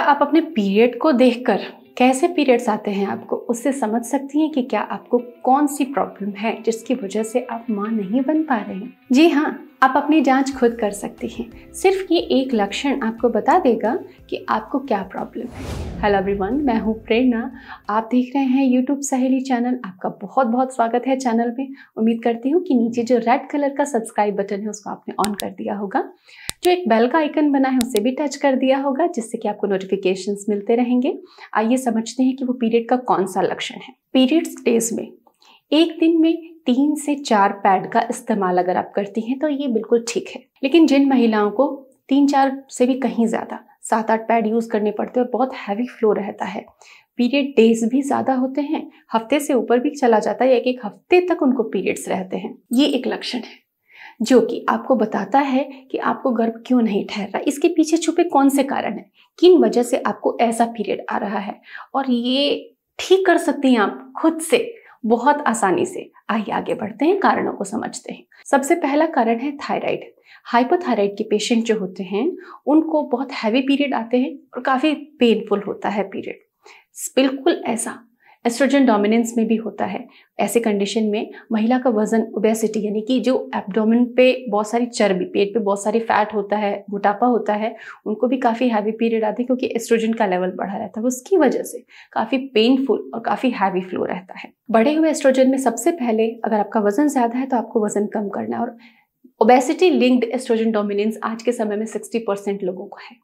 क्या आप अपने पीरियड को देखकर कैसे पीरियड्स आते हैं आपको उससे समझ सकती हैं कि क्या आपको कौन सी प्रॉब्लम है जिसकी वजह से आप माँ नहीं बन पा रहे हैं जी हाँ आप अपनी जांच खुद कर सकते हैं सिर्फ ये एक लक्षण आपको बता देगा कि आपको क्या प्रॉब्लम है हेलो एवरीवन मैं हूँ प्रेरणा आप देख रहे हैं यूट्यूब सहेली चैनल आपका बहुत बहुत स्वागत है चैनल में उम्मीद करती हूँ कि नीचे जो रेड कलर का सब्सक्राइब बटन है उसको आपने ऑन कर दिया होगा जो एक बेल का आइकन बना है उसे भी टच कर दिया होगा जिससे कि आपको नोटिफिकेशन मिलते रहेंगे आइए समझते हैं कि वो पीरियड का कौन सा लक्षण है पीरियड्स डेज में एक दिन में तीन से चार पैड का इस्तेमाल अगर आप करती हैं तो ये बिल्कुल ठीक है लेकिन जिन महिलाओं को तीन चार से भी कहीं ज़्यादा सात आठ पैड यूज़ करने पड़ते हैं और बहुत हैवी फ्लो रहता है पीरियड डेज भी ज़्यादा होते हैं हफ्ते से ऊपर भी चला जाता है एक एक हफ्ते तक उनको पीरियड्स रहते हैं ये एक लक्षण है जो कि आपको बताता है कि आपको गर्भ क्यों नहीं ठहर रहा इसके पीछे छुपे कौन से कारण है किन वजह से आपको ऐसा पीरियड आ रहा है और ये ठीक कर सकते हैं आप खुद से बहुत आसानी से आइए आगे बढ़ते हैं कारणों को समझते हैं सबसे पहला कारण है थायराइड हाइपोथायराइड के पेशेंट जो होते हैं उनको बहुत हैवी पीरियड आते हैं और काफ़ी पेनफुल होता है पीरियड बिल्कुल ऐसा एस्ट्रोजन डोमिनेंस में भी होता है ऐसे कंडीशन में महिला का वजन ओबेसिटी यानी कि जो एब्डोमिन पे बहुत सारी चर्बी पेट पे बहुत सारी फैट होता है मोटापा होता है उनको भी काफ़ी हैवी पीरियड आते हैं क्योंकि एस्ट्रोजन का लेवल बढ़ा रहता है उसकी वजह से काफ़ी पेनफुल और काफ़ी हैवी फ्लो रहता है बढ़े हुए एस्ट्रोजन में सबसे पहले अगर आपका वजन ज़्यादा है तो आपको वजन कम करना है और ओबेसिटी लिंक्ड एस्ट्रोजन डोमिनेंस आज के समय में सिक्सटी परसेंट लोगों को है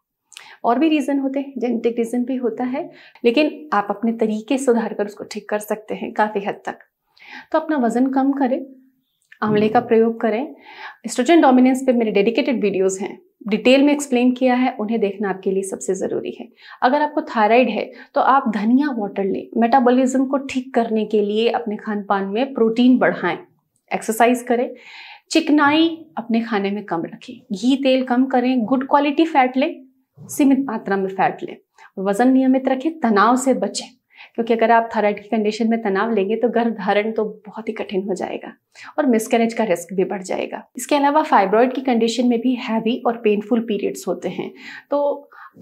और भी रीज़न होते हैं जेनेटिक रीज़न भी होता है लेकिन आप अपने तरीके सुधार कर उसको ठीक कर सकते हैं काफ़ी हद तक तो अपना वज़न कम करें आंवले का प्रयोग करें स्टूडेंट डोमिनेंस पे मेरे डेडिकेटेड वीडियोस हैं डिटेल में एक्सप्लेन किया है उन्हें देखना आपके लिए सबसे ज़रूरी है अगर आपको थायराइड है तो आप धनिया वाटर लें मेटाबॉलिज्म को ठीक करने के लिए अपने खान पान में प्रोटीन बढ़ाएं एक्सरसाइज करें चिकनाई अपने खाने में कम रखें घी तेल कम करें गुड क्वालिटी फैट लें सीमित मात्रा में फैट लें और वजन नियमित रखें तनाव से बचें क्योंकि अगर आप थायराइड की कंडीशन में तनाव लेंगे तो गर्भ धारण तो बहुत ही कठिन हो जाएगा और मिसकैरेज का रिस्क भी बढ़ जाएगा इसके अलावा फाइब्रॉइड की कंडीशन में भी हैवी और पेनफुल पीरियड्स होते हैं तो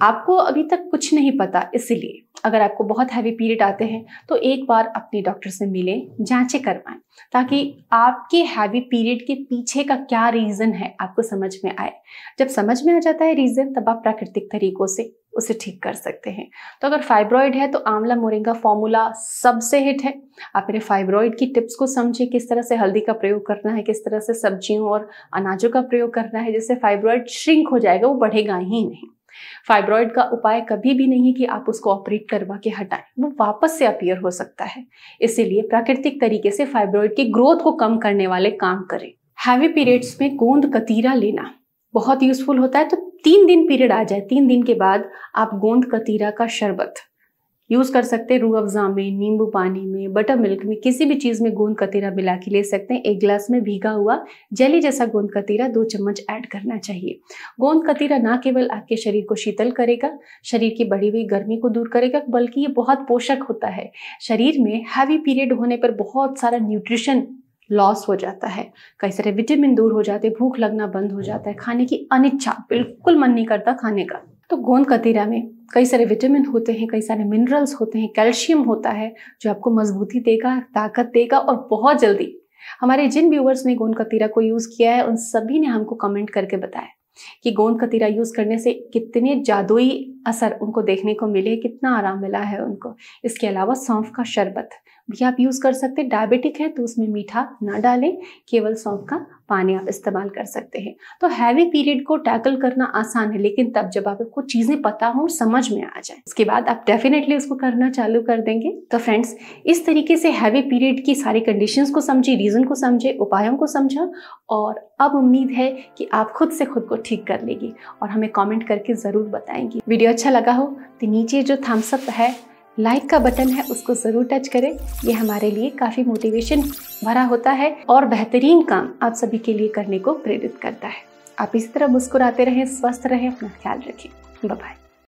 आपको अभी तक कुछ नहीं पता इसलिए अगर आपको बहुत हैवी पीरियड आते हैं तो एक बार अपने डॉक्टर से मिलें जांचें करवाएं ताकि आपके हैवी पीरियड के पीछे का क्या रीज़न है आपको समझ में आए जब समझ में आ जाता है रीज़न तब आप प्राकृतिक तरीकों से उसे ठीक कर सकते हैं तो अगर फाइब्रॉयड है तो आंवला मोरिंगा फॉर्मूला सबसे हिट है आप मेरे फाइब्रॉयड की टिप्स को समझें किस तरह से हल्दी का प्रयोग करना है किस तरह से सब्जियों और अनाजों का प्रयोग करना है जिससे फाइब्रॉयड श्रिंक हो जाएगा वो बढ़ेगा ही नहीं फाइब्रॉइड का उपाय कभी भी नहीं कि आप उसको ऑपरेट करवा के हटाएं वो वापस से अपियर हो सकता है इसीलिए प्राकृतिक तरीके से फाइब्रॉइड की ग्रोथ को कम करने वाले काम करें हैवी पीरियड्स में गोंद कतीरा लेना बहुत यूजफुल होता है तो तीन दिन पीरियड आ जाए तीन दिन के बाद आप गोंद कतीरा का शरबत यूज़ कर सकते हैं रूह अफ़ज़ा में नींबू पानी में बटर मिल्क में किसी भी चीज़ में गोंद कतीरा मिला के ले सकते हैं एक गिलास में भीगा हुआ जली जैसा गोंद कतीरा दो चम्मच ऐड करना चाहिए गोंद कतीरा ना केवल आपके शरीर को शीतल करेगा शरीर की बढ़ी हुई गर्मी को दूर करेगा बल्कि ये बहुत पोषक होता है शरीर में हैवी पीरियड होने पर बहुत सारा न्यूट्रिशन लॉस हो जाता है कई सारे विटामिन दूर हो जाते भूख लगना बंद हो जाता है खाने की अनिच्छा बिल्कुल मन नहीं करता खाने का तो गोंद कतीरा में कई सारे विटामिन होते हैं कई सारे मिनरल्स होते हैं कैल्शियम होता है जो आपको मजबूती देगा ताकत देगा और बहुत जल्दी हमारे जिन व्यूवर्स ने गोंद कतीरा को यूज़ किया है उन सभी ने हमको कमेंट करके बताया कि गोंद कतीरा यूज़ करने से कितने जादुई असर उनको देखने को मिले कितना आराम मिला है उनको इसके अलावा सौंफ का शरबत भी आप यूज़ कर सकते हैं डायबिटिक है तो उसमें मीठा ना डालें केवल सौंफ का पानी आप इस्तेमाल कर सकते हैं तो हैवी पीरियड को टैकल करना आसान है लेकिन तब जब आपको चीज़ें पता हो समझ में आ जाए उसके बाद आप डेफिनेटली उसको करना चालू कर देंगे तो फ्रेंड्स इस तरीके से हैवी पीरियड की सारी कंडीशंस को समझे रीज़न को समझे उपायों को समझा और अब उम्मीद है कि आप खुद से खुद को ठीक कर लेगी और हमें कॉमेंट करके ज़रूर बताएंगी वीडियो अच्छा लगा हो तो नीचे जो थम्सअप है लाइक का बटन है उसको ज़रूर टच करें ये हमारे लिए काफ़ी मोटिवेशन भरा होता है और बेहतरीन काम आप सभी के लिए करने को प्रेरित करता है आप इसी तरह मुस्कुराते रहें स्वस्थ रहें अपना ख्याल रखें बाय